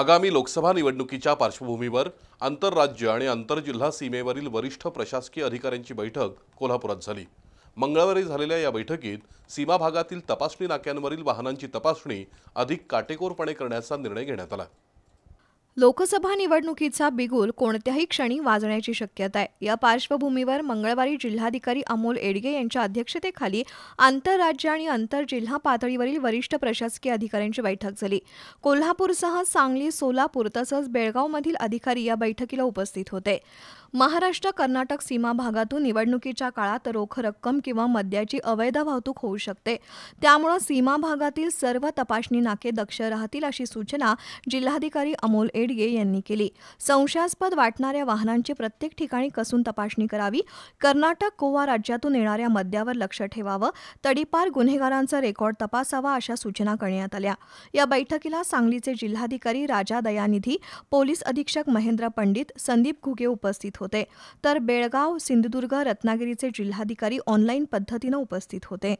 आगामी लोकसभा निवडणुकीच्या पार्श्वभूमीवर आंतरराज्य आणि आंतरजिल्हा सीमेवरील वरिष्ठ प्रशासकीय अधिकाऱ्यांची बैठक कोल्हापुरात झाली मंगळवारी झालेल्या या बैठकीत सीमा भागातील तपासणी नाक्यांवरील वाहनांची तपासणी अधिक काटेकोरपणे करण्याचा निर्णय घेण्यात आला लोकसभा निवडणुकीचा बिगुल कोणत्याही क्षणी वाजण्याची शक्यता आहे या पार्श्वभूमीवर मंगळवारी जिल्हाधिकारी अमोल एडगे यांच्या अध्यक्षतेखाली आंतरराज्य आणि आंतरजिल्हा पातळीवरील वरिष्ठ प्रशासकीय अधिकाऱ्यांची बैठक झाली कोल्हापूरसह सांगली सोलापूर तसंच बेळगावमधील अधिकारी या बैठकीला उपस्थित होते महाराष्ट्र कर्नाटक सीमा भागातून निवडणुकीच्या काळात रोख रक्कम किंवा मद्याची अवैध वाहतूक होऊ शकते त्यामुळे सीमा भागातील सर्व तपासणी नाके दक्ष राहतील अशी सूचना जिल्हाधिकारी अमोल हेडगे यांनी केली संशयास्पद वाटणाऱ्या वाहनांची प्रत्येक ठिकाणी कसून तपासणी करावी कर्नाटक गोवा राज्यातून येणाऱ्या मद्यावर लक्ष ठेवावं तडीपार गुन्हेगारांचा रेकॉर्ड तपासावा अशा सूचना करण्यात आल्या या बैठकीला सांगलीचे जिल्हाधिकारी राजा दयानिधी पोलीस अधीक्षक महेंद्र पंडित संदीप घुगे उपस्थित होते तर बेळगाव सिंधुदुर्ग रत्नागिरीचे जिल्हाधिकारी ऑनलाईन पद्धतीनं उपस्थित होते